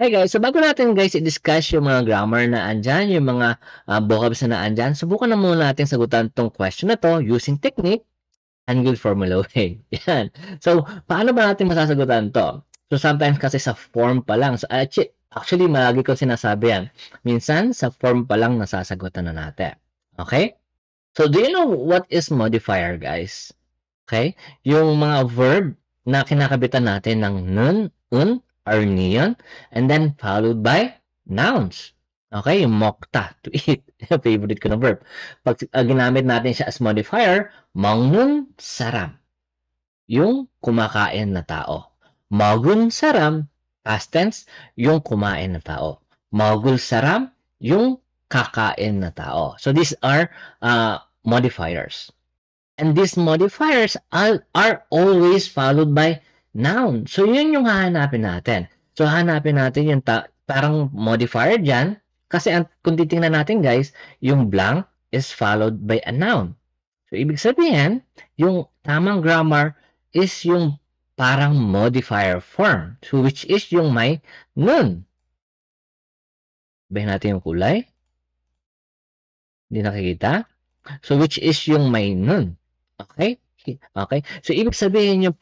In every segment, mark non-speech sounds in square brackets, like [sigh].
Hey guys, so bago natin guys i-discuss yung mga grammar na andyan, yung mga uh, vocabs na andyan, subukan na muna natin sagutan tong question na to using technique and formula [laughs] way. Yan. So, paano ba natin masasagutan to? So, sometimes kasi sa form pa lang. So, actually, actually malagi ko sinasabi yan. Minsan, sa form pa lang nasasagutan na natin. Okay? So, do you know what is modifier, guys? Okay? Yung mga verb na kinakabitan natin ng nun, un, or neon, and then followed by nouns. Okay, yung mokta, to eat. [laughs] Favorite ko na verb. Pag uh, ginamit natin siya as modifier, mangun saram. Yung kumakain na tao. Magun saram, past tense, yung kumain na tao. Magul saram, yung kakain na tao. So these are uh, modifiers. And these modifiers are, are always followed by noun. So, yun yung hahanapin natin. So, hanapin natin yung ta- parang modifier dyan. Kasi ang, kung titingnan natin guys, yung blank is followed by a noun. So, ibig sabihin, yung tamang grammar is yung parang modifier form. So, which is yung may nun. Bahin natin yung kulay. Hindi nakikita. So, which is yung may nun. Okay? Okay? So, ibig sabihin yung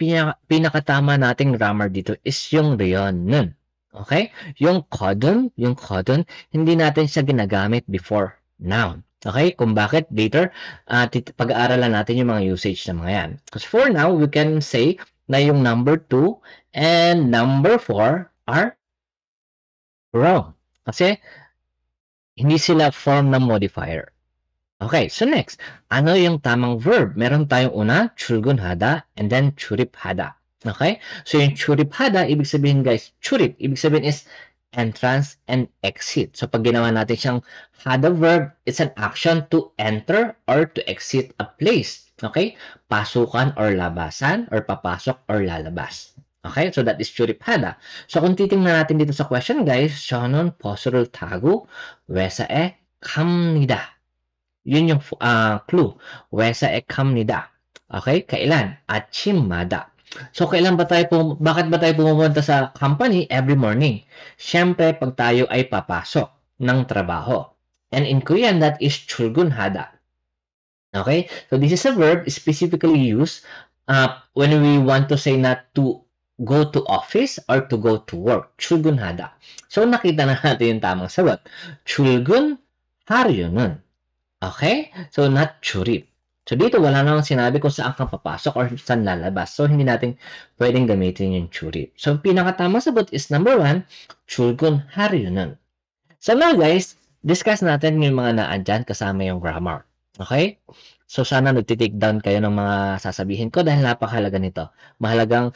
pinakatama nating grammar dito is yung rionun. Okay? Yung kodon, yung kodon, hindi natin siya ginagamit before noun. Okay? Kung bakit later, uh, pag-aaralan natin yung mga usage ng mga yan. Because for now, we can say na yung number 2 and number 4 are wrong. Kasi, hindi sila form ng modifier. Okay, so next, ano yung tamang verb? Meron tayong una, chulgunhada, and then churiphada. Okay? So yung churiphada, ibig sabihin guys, churip, ibig sabihin is entrance and exit. So pag ginawa natin siyang hada verb, it's an action to enter or to exit a place. Okay? Pasukan or labasan or papasok or lalabas. Okay? So that is churiphada. So kung titingnan natin dito sa question guys, shonon posurul tagu wesa e kamnida. Yun yung uh, clue. Wesa ekamnida. Okay? Kailan? Achimada. So, kailan ba tayo pum- bakit ba tayo pumupunta sa company every morning? Siyempre, pag tayo ay papasok ng trabaho. And in Korean, that is chulgunhada. Okay? So, this is a verb specifically used uh, when we want to say not to go to office or to go to work. Chulgunhada. So, nakita na natin yung tamang sagot. Chulgun haryunun. Okay? So, not churip. So, dito wala namang sinabi kung saan kang papasok or saan lalabas. So, hindi natin pwedeng gamitin yung churip. So, pinakatama sagot is number one, chulgun haryunan. So, now guys, discuss natin yung mga naandyan kasama yung grammar. Okay? So, sana nagtitake down kayo ng mga sasabihin ko dahil napakahalaga nito. Mahalagang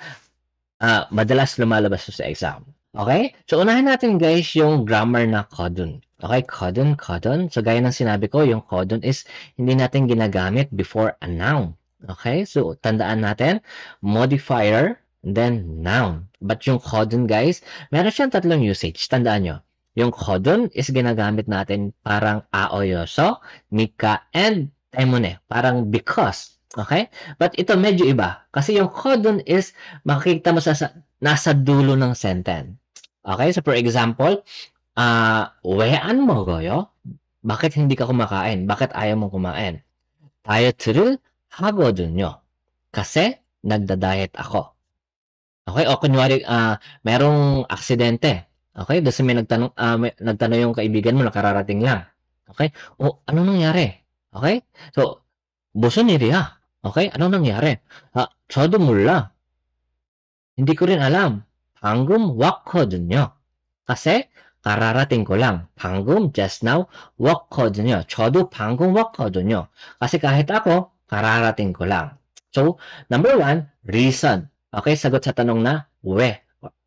uh, madalas lumalabas sa exam. Okay? So, unahan natin guys yung grammar na kodun. Okay, codon, codon. So, gaya ng sinabi ko, yung codon is hindi natin ginagamit before a noun. Okay, so tandaan natin, modifier, then noun. But yung codon, guys, meron siyang tatlong usage. Tandaan nyo. Yung codon is ginagamit natin parang aoyoso, nika, and temone. Parang because. Okay? But ito medyo iba. Kasi yung codon is makikita mo sa, nasa dulo ng sentence. Okay? So for example, Ah, "Wean mo 거요? bakit hindi ka kumakain? Bakit ayaw mong kumain? Daie트를 하거든요. Kasi nagda-diet ako. Okay, o kunwari uh, merong aksidente. Okay, kasi may nagtanong uh, may, nagtanong yung kaibigan mo nakararating lang. Okay? O ano nangyari? Okay? So, 무슨 일이야? Okay? Ano nangyari? Ah, 저도 몰라. Hindi ko rin alam. 방금 왔거든요. Kasi Kararating ko lang. 방금 just now 왔거든요. 저도 방금 왔거든요. Kasi kahit ako, kararating ko lang. So, number one, reason. Okay, sagot sa tanong na, we.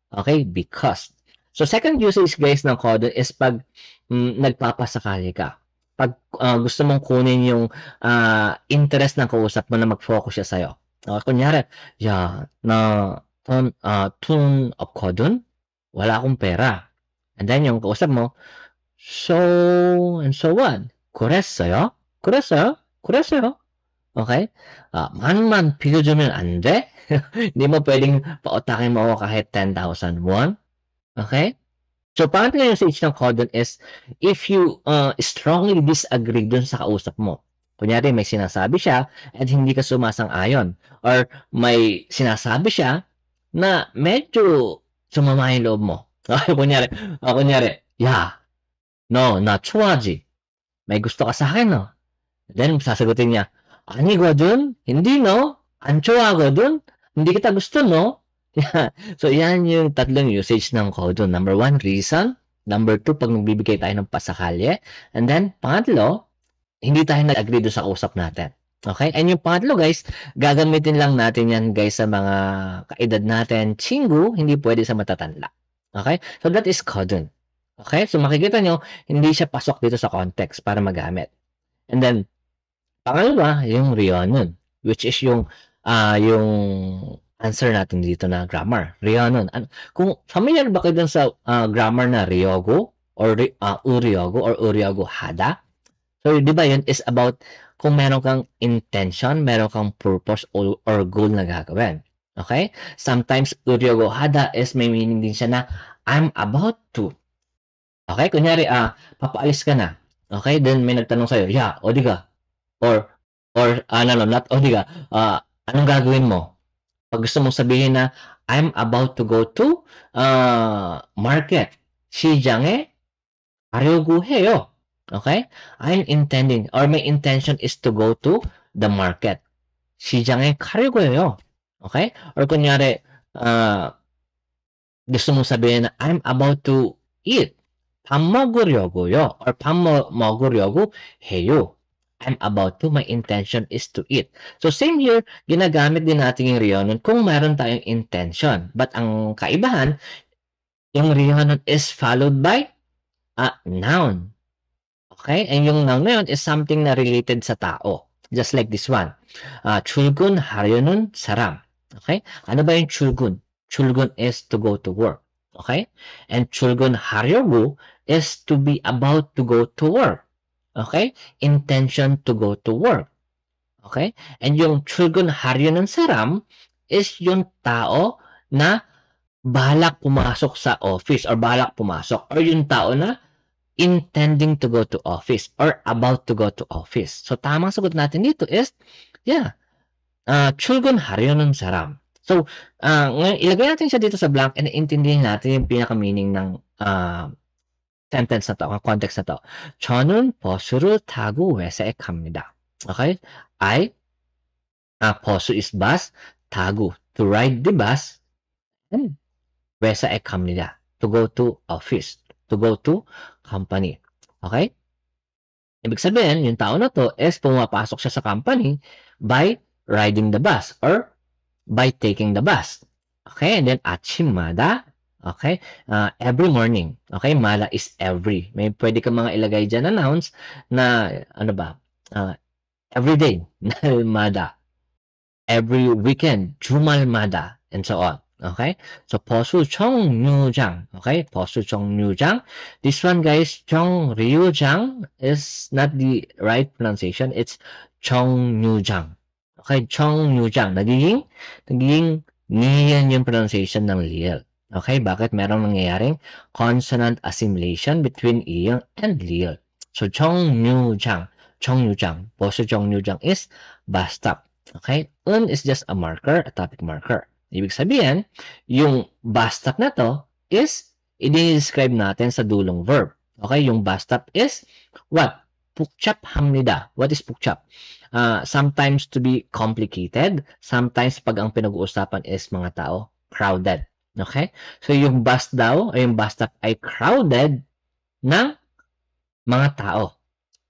Okay, because. So, second usage guys ng codon is pag mm, nagpapasakali ka. Pag uh, gusto mong kunin yung uh, interest ng kausap mo na mag-focus siya sa'yo. Okay, ah, kunyari, yeah, na ton, uh, tune up ko dun, wala akong pera. And then yung kausap mo, so and so what? 그랬어요? 그랬어요? 그랬어요? Okay? Uh, 만만 빌려주면 안 돼? Hindi mo pwedeng pautakin mo ako kahit 10,000 won. Okay? So, pangatlo yung stage ng call is, if you uh, strongly disagree dun sa kausap mo, kunyari may sinasabi siya at hindi ka sumasang-ayon, or may sinasabi siya na medyo sumama yung loob mo, Okay, [laughs] ah, kunyari, oh, kunyari, yeah, no, nachuaji. May gusto ka sa akin, no? Then, sasagutin niya, ani gwa dun? Hindi, no? Anchoa gwa dun? Hindi kita gusto, no? Yeah. [laughs] so, yan yung tatlong usage ng kodo. Number one, reason. Number two, pag nagbibigay tayo ng pasakalye. And then, pangatlo, hindi tayo nag-agree doon sa usap natin. Okay? And yung pangatlo, guys, gagamitin lang natin yan, guys, sa mga kaedad natin. Chingu, hindi pwede sa matatanda. Okay? So that is couldn't. Okay? So makikita nyo, hindi siya pasok dito sa context para magamit. And then, pangalawa, yung Rhiannon, which is yung, uh, yung answer natin dito na grammar. Rhiannon. kung familiar ba kayo sa uh, grammar na Ryogo or uh, ah, Uryogo or Uryogo Hada? So, di ba yun is about kung meron kang intention, meron kang purpose or, or goal na gagawin. Okay? Sometimes, uryogohada is may meaning din siya na I'm about to. Okay? Kunyari, ah, uh, papaalis ka na. Okay? Then may nagtanong sa'yo, yeah, o di Or, or, ano, uh, no, not o Ah, Uh, anong gagawin mo? Pag gusto mong sabihin na, I'm about to go to uh, market. 시장에 가려고 해요. Okay? I'm intending or my intention is to go to the market. 시장에 가려고 해요. Okay? Or kunyari, uh, gusto mong sabihin na, I'm about to eat. 밥 먹으려고요. Or 밥 먹으려고 해요. I'm about to. My intention is to eat. So, same here, ginagamit din natin yung rionon kung meron tayong intention. But ang kaibahan, yung rionon is followed by a noun. Okay? And yung noun na yun is something na related sa tao. Just like this one. Uh, 출근 하려는 사람. Okay? Ano ba yung chulgun? Chulgun is to go to work. Okay? And chulgun haryogu is to be about to go to work. Okay? Intention to go to work. Okay? And yung chulgun haryo ng saram is yung tao na balak pumasok sa office or balak pumasok or yung tao na intending to go to office or about to go to office. So, tamang sagot natin dito is, yeah, uh, ah, 출근하려는 사람. So, uh, ngayon, ilagay natin siya dito sa blank and intindihin natin yung pinaka-meaning ng uh, sentence na to, ang ah, context na to. 저는 버스를 타고 회사에 갑니다. Okay? I, uh, 버스 is bus, 타고, to ride the bus, and 회사에 갑니다. To go to office, to go to company. Okay? Ibig sabihin, yung tao na to is pumapasok siya sa company by riding the bus or by taking the bus. Okay, and then Achimada. Okay, uh, every morning. Okay, mala is every. May pwede ka mga ilagay dyan na nouns na ano ba? Uh, every day, [laughs] mada. Every weekend, mada And so on. Okay, so posu chong nyu jang. Okay, posu chong nyu jang. This one, guys, chong ryu jang is not the right pronunciation. It's chong nyu jang. kay Chong Yujang. Nagiging, nagiging niyan yung pronunciation ng Liel. Okay, bakit merong nangyayaring consonant assimilation between Iyang and Liel? So, Chong Yujang, Chong Yujang, Boso Chong Yujang is basta. Okay, un is just a marker, a topic marker. Ibig sabihin, yung bastap na to is i-describe natin sa dulong verb. Okay, yung bastap is what? Pukchap hamnida. What is pukchap? uh, sometimes to be complicated, sometimes pag ang pinag-uusapan is mga tao, crowded. Okay? So, yung bus daw, ay yung bus stop ay crowded ng mga tao.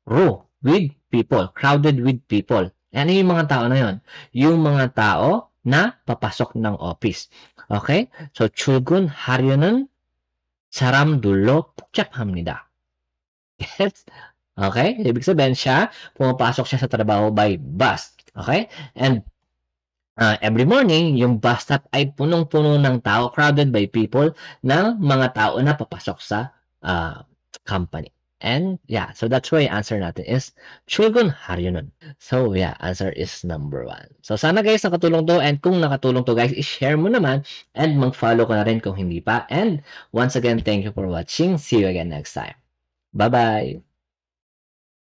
Row, with people, crowded with people. Ano yung mga tao na yon? Yung mga tao na papasok ng office. Okay? So, 출근 하려는 사람들로 복잡합니다. Yes? Okay? Ibig sabihin siya, pumapasok siya sa trabaho by bus. Okay? And uh, every morning, yung bus stop ay punong-puno ng tao, crowded by people, ng mga tao na papasok sa uh, company. And yeah, so that's why answer natin is Chulgun Haryunon. So yeah, answer is number one. So sana guys nakatulong to and kung nakatulong to guys, i-share mo naman and mag-follow ko na rin kung hindi pa. And once again, thank you for watching. See you again next time. Bye-bye!